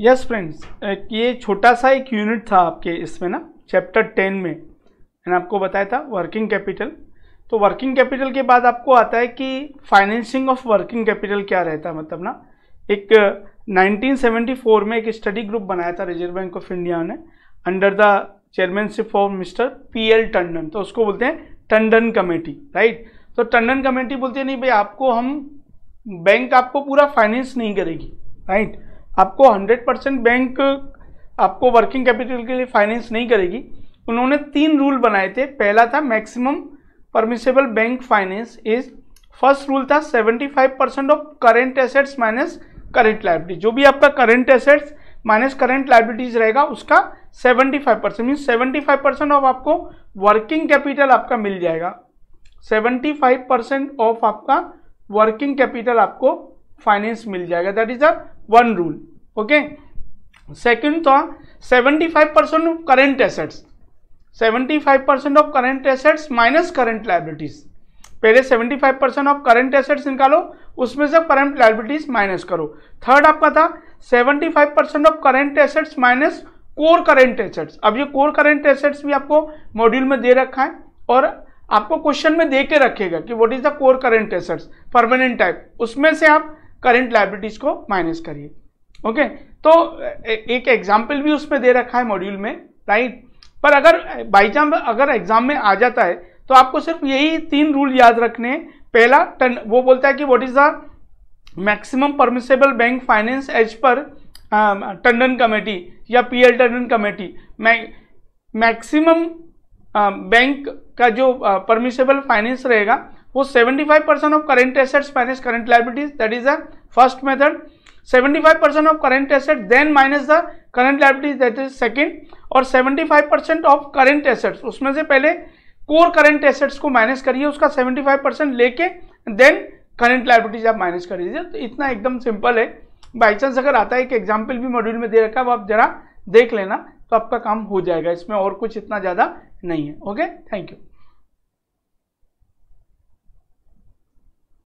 yes friends ये छोटा सा एक यूनिट था आपके इसमें ना चैप्टर टेन में मैंने आपको बताया था वर्किंग कैपिटल तो वर्किंग कैपिटल के बाद आपको आता है कि फाइनेंसिंग ऑफ वर्किंग कैपिटल क्या रहता है मतलब ना एक 1974 uh, में एक स्टडी ग्रुप बनाया था रिजर्व बैंक ऑफ इंडिया ने under the chairmanship of mister P L Tandon तो उसको बोलते हैं टंडन कमेटी राइट तो टंडन कमेटी बोलती है नहीं भाई आपको हम बैंक आपको पूरा फाइनेंस नहीं करेगी राइट आपको 100 परसेंट बैंक आपको वर्किंग कैपिटल के लिए फाइनेंस नहीं करेगी उन्होंने तीन रूल बनाए थे पहला था maximum permissible bank finance is first rule था 75 percent of current assets minus current liability जो भी आपका current assets minus current liabilities रहेगा उसका 75 percent mean five percent of आपको वर्किंग कैपिटल आपका मिल जाएगा 75 परसेंट ऑफ आपका वर्किंग कैपिटल आपको फाइनेंस मिल जाएगा that is the one rule okay second था 75 percent of current assets 75 percent of current assets minus current liabilities पहले 75 परसेंट ऑफ करेंट एसेट्स निकालो उसमें से करेंट लाइबिलिटीज माइनस करो थर्ड आपका था 75 percent of current assets minus core current assets अब ये कोर करेंट एसेट्स भी आपको मॉड्यूल में दे रखा है और आपको क्वेश्चन में दे के रखेगा कि what is the core current assets permanent type उसमें से आप करेंट लाइबिलिटीज को माइनस करिए ओके तो एक एग्जाम्पल भी उसमें दे रखा है मॉड्यूल में राइट पर अगर बाई चांस अगर एग्जाम में आ जाता है तो आपको सिर्फ यही तीन रूल याद रखने हैं पहला टन वो बोलता है कि what is the maximum permissible bank finance as per Tandon committee या P L Tandon committee maximum bank का जो परमिसेबल uh, फाइनेंस रहेगा वो 75 percent of current assets minus current liabilities that is the first method 75 percent of current asset then minus the current liabilities that is second और 75 percent of current assets उसमें से पहले core current assets को minus करिए उसका 75 percent लेके then current liabilities आप minus कर दीजिए तो इतना एकदम सिंपल है बाई चांस अगर आता है एक एग्जाम्पल भी मॉड्यूल में दे रखा है वो आप जरा देख लेना तो आपका काम हो जाएगा इसमें और कुछ इतना ज़्यादा नहीं है ओके थैंक यू